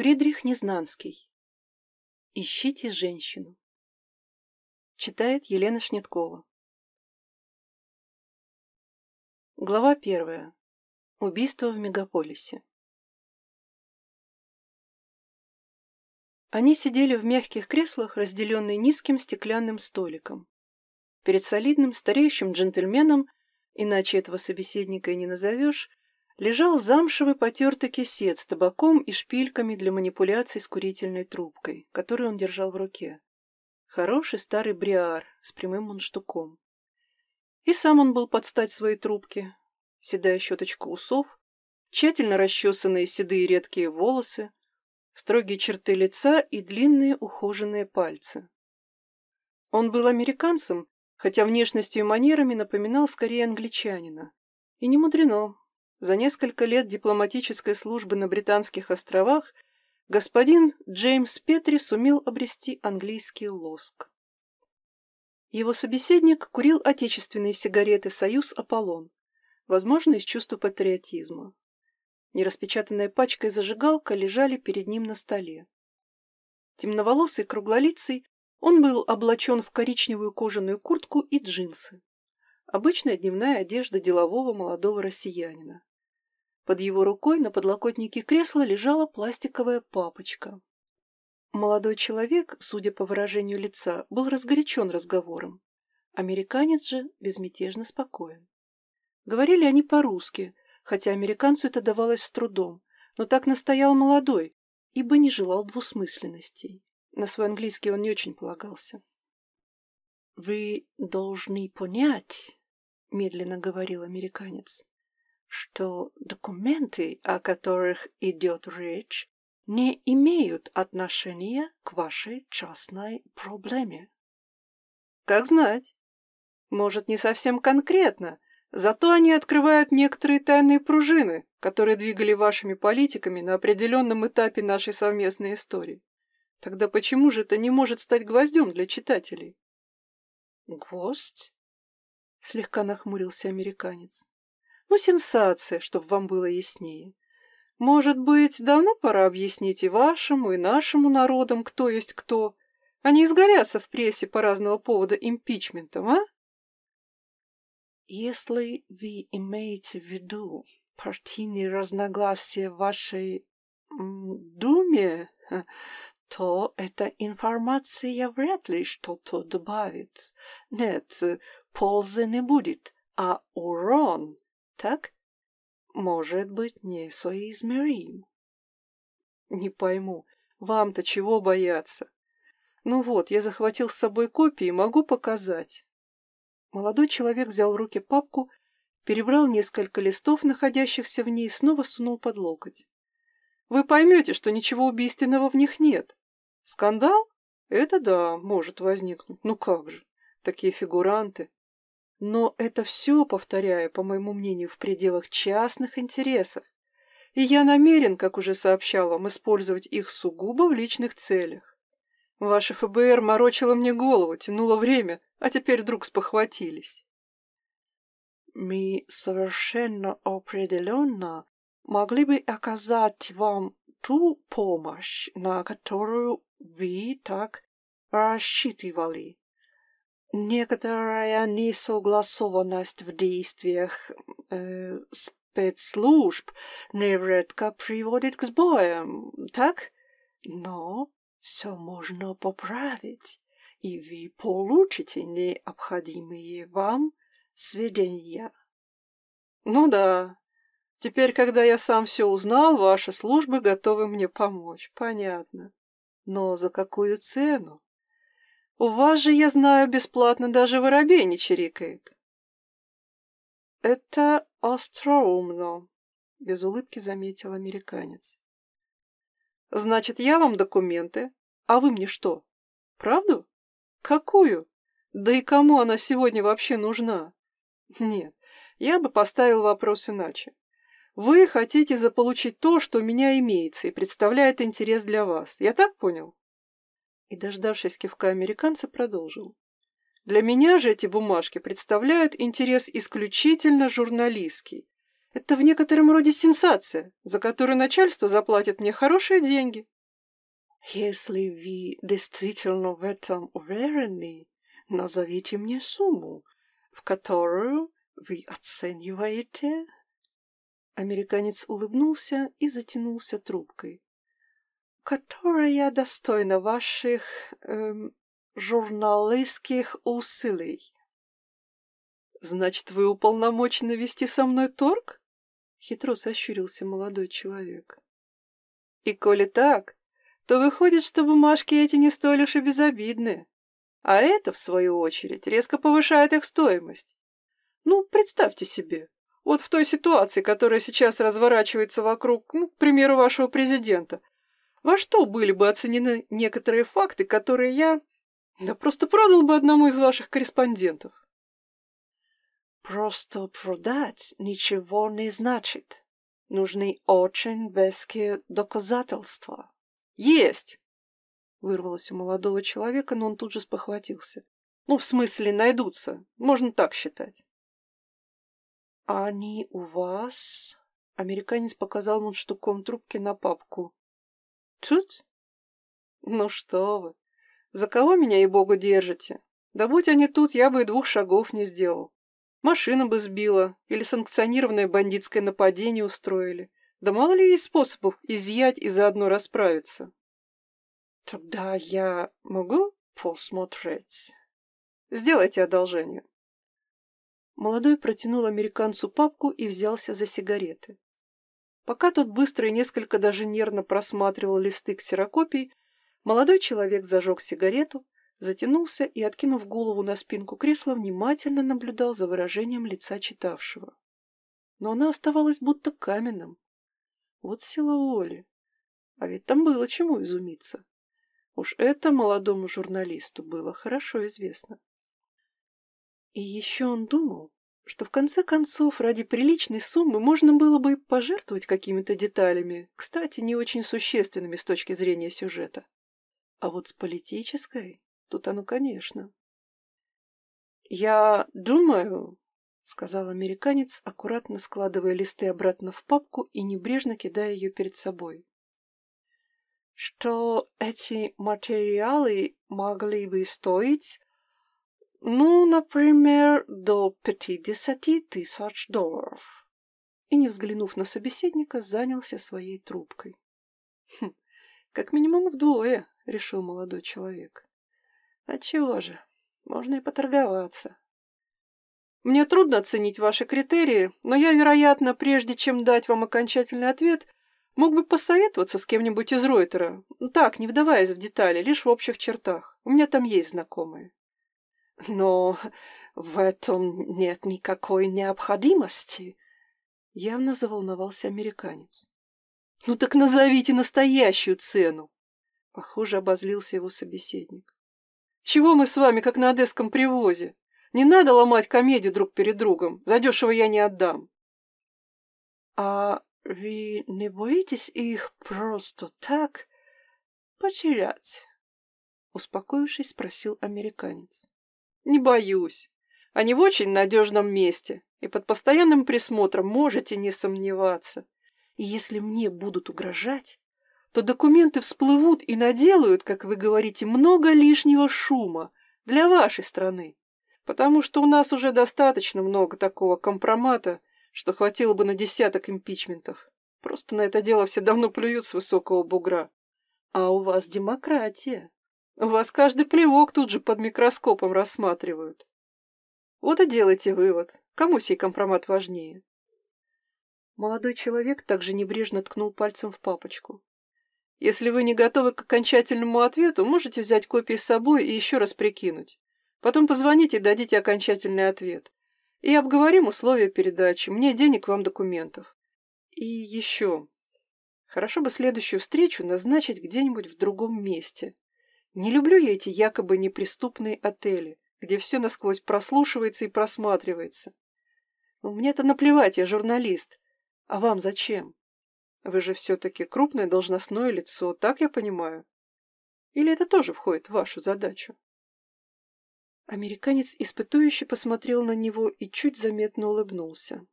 Фридрих Незнанский. Ищите женщину. Читает Елена Шнеткова. Глава первая. Убийство в мегаполисе. Они сидели в мягких креслах, разделенные низким стеклянным столиком. Перед солидным, стареющим джентльменом, иначе этого собеседника и не назовешь, лежал замшевый потертый кисет с табаком и шпильками для манипуляций с курительной трубкой, которую он держал в руке. Хороший старый бриар с прямым мунштуком. И сам он был под стать своей трубке. Седая щеточка усов, тщательно расчесанные седые редкие волосы, строгие черты лица и длинные ухоженные пальцы. Он был американцем, хотя внешностью и манерами напоминал скорее англичанина. И не мудрено, за несколько лет дипломатической службы на Британских островах господин Джеймс Петри сумел обрести английский лоск. Его собеседник курил отечественные сигареты «Союз Аполлон», возможно, из чувства патриотизма. Нераспечатанная пачка зажигалка лежали перед ним на столе. Темноволосый, круглолицый, он был облачен в коричневую кожаную куртку и джинсы. Обычная дневная одежда делового молодого россиянина. Под его рукой на подлокотнике кресла лежала пластиковая папочка. Молодой человек, судя по выражению лица, был разгорячен разговором. Американец же безмятежно спокоен. Говорили они по-русски, хотя американцу это давалось с трудом, но так настоял молодой, ибо не желал двусмысленностей. На свой английский он не очень полагался. «Вы должны понять», — медленно говорил американец, что документы, о которых идет речь, не имеют отношения к вашей частной проблеме. Как знать. Может, не совсем конкретно, зато они открывают некоторые тайные пружины, которые двигали вашими политиками на определенном этапе нашей совместной истории. Тогда почему же это не может стать гвоздем для читателей? Гвоздь? Слегка нахмурился американец. Ну, сенсация, чтобы вам было яснее. Может быть, давно пора объяснить и вашему, и нашему народам, кто есть кто. Они изгорятся в прессе по разного повода импичментом, а? Если вы имеете в виду партийные разногласия в вашей думе, то эта информация вряд ли что-то добавит. Нет, пользы не будет, а урон так? Может быть, не соизмерим. Не пойму, вам-то чего бояться? Ну вот, я захватил с собой копии, могу показать. Молодой человек взял в руки папку, перебрал несколько листов, находящихся в ней, и снова сунул под локоть. Вы поймете, что ничего убийственного в них нет. Скандал? Это да, может возникнуть. Ну как же, такие фигуранты. Но это все, повторяю, по моему мнению, в пределах частных интересов. И я намерен, как уже сообщал вам, использовать их сугубо в личных целях. Ваше ФБР морочило мне голову, тянуло время, а теперь вдруг спохватились. Мы совершенно определенно могли бы оказать вам ту помощь, на которую вы так рассчитывали. Некоторая несогласованность в действиях э, спецслужб нередко приводит к сбоям, так? Но все можно поправить, и вы получите необходимые вам сведения. Ну да, теперь, когда я сам все узнал, ваши службы готовы мне помочь, понятно. Но за какую цену? У вас же, я знаю, бесплатно даже воробей не чирикает. Это остроумно, без улыбки заметил американец. Значит, я вам документы, а вы мне что? Правду? Какую? Да и кому она сегодня вообще нужна? Нет, я бы поставил вопрос иначе. Вы хотите заполучить то, что у меня имеется и представляет интерес для вас. Я так понял? И, дождавшись кивка американца, продолжил. Для меня же эти бумажки представляют интерес исключительно журналистский. Это в некотором роде сенсация, за которую начальство заплатит мне хорошие деньги. Если вы действительно в этом уверены, назовите мне сумму, в которую вы оцениваете. Американец улыбнулся и затянулся трубкой которая достойна ваших эм, журналистских усилий. «Значит, вы уполномочены вести со мной торг?» Хитро сощурился молодой человек. «И коли так, то выходит, что бумажки эти не столь уж и безобидны. А это, в свою очередь, резко повышает их стоимость. Ну, представьте себе, вот в той ситуации, которая сейчас разворачивается вокруг, ну, к примеру, вашего президента, во что были бы оценены некоторые факты, которые я... Да просто продал бы одному из ваших корреспондентов. Просто продать ничего не значит. Нужны очень веские доказательства. Есть! Вырвалось у молодого человека, но он тут же спохватился. Ну, в смысле, найдутся. Можно так считать. Они у вас... Американец показал ему мундштуком трубки на папку Тут? Ну что вы, за кого меня и богу держите? Да будь они тут, я бы и двух шагов не сделал. Машина бы сбила, или санкционированное бандитское нападение устроили. Да мало ли есть способов изъять и заодно расправиться. Тогда я могу посмотреть? Сделайте одолжение. Молодой протянул американцу папку и взялся за сигареты. Пока тот быстро и несколько даже нервно просматривал листы ксерокопий, молодой человек зажег сигарету, затянулся и, откинув голову на спинку кресла, внимательно наблюдал за выражением лица читавшего. Но она оставалась будто каменным. Вот сила воли. А ведь там было чему изумиться. Уж это молодому журналисту было хорошо известно. И еще он думал, что в конце концов ради приличной суммы можно было бы пожертвовать какими-то деталями, кстати, не очень существенными с точки зрения сюжета. А вот с политической тут оно, конечно. «Я думаю», — сказал американец, аккуратно складывая листы обратно в папку и небрежно кидая ее перед собой, что эти материалы могли бы стоить ну, например, до 50 тысяч долларов. И, не взглянув на собеседника, занялся своей трубкой. Хм, как минимум вдвое, решил молодой человек. А чего же, можно и поторговаться. Мне трудно оценить ваши критерии, но я, вероятно, прежде чем дать вам окончательный ответ, мог бы посоветоваться с кем-нибудь из Ройтера. Так, не вдаваясь в детали, лишь в общих чертах. У меня там есть знакомые. Но в этом нет никакой необходимости. Явно заволновался американец. Ну так назовите настоящую цену. Похоже, обозлился его собеседник. Чего мы с вами, как на одесском привозе? Не надо ломать комедию друг перед другом. Задешево я не отдам. А вы не боитесь их просто так потерять? Успокоившись, спросил американец. Не боюсь. Они в очень надежном месте, и под постоянным присмотром можете не сомневаться. И если мне будут угрожать, то документы всплывут и наделают, как вы говорите, много лишнего шума для вашей страны. Потому что у нас уже достаточно много такого компромата, что хватило бы на десяток импичментов. Просто на это дело все давно плюют с высокого бугра. А у вас демократия. Вас каждый плевок тут же под микроскопом рассматривают. Вот и делайте вывод, кому сей компромат важнее. Молодой человек также небрежно ткнул пальцем в папочку. Если вы не готовы к окончательному ответу, можете взять копии с собой и еще раз прикинуть. Потом позвоните и дадите окончательный ответ. И обговорим условия передачи. Мне денег, вам документов. И еще. Хорошо бы следующую встречу назначить где-нибудь в другом месте. Не люблю я эти якобы неприступные отели, где все насквозь прослушивается и просматривается. Мне-то наплевать, я журналист. А вам зачем? Вы же все-таки крупное должностное лицо, так я понимаю? Или это тоже входит в вашу задачу? Американец испытующе посмотрел на него и чуть заметно улыбнулся.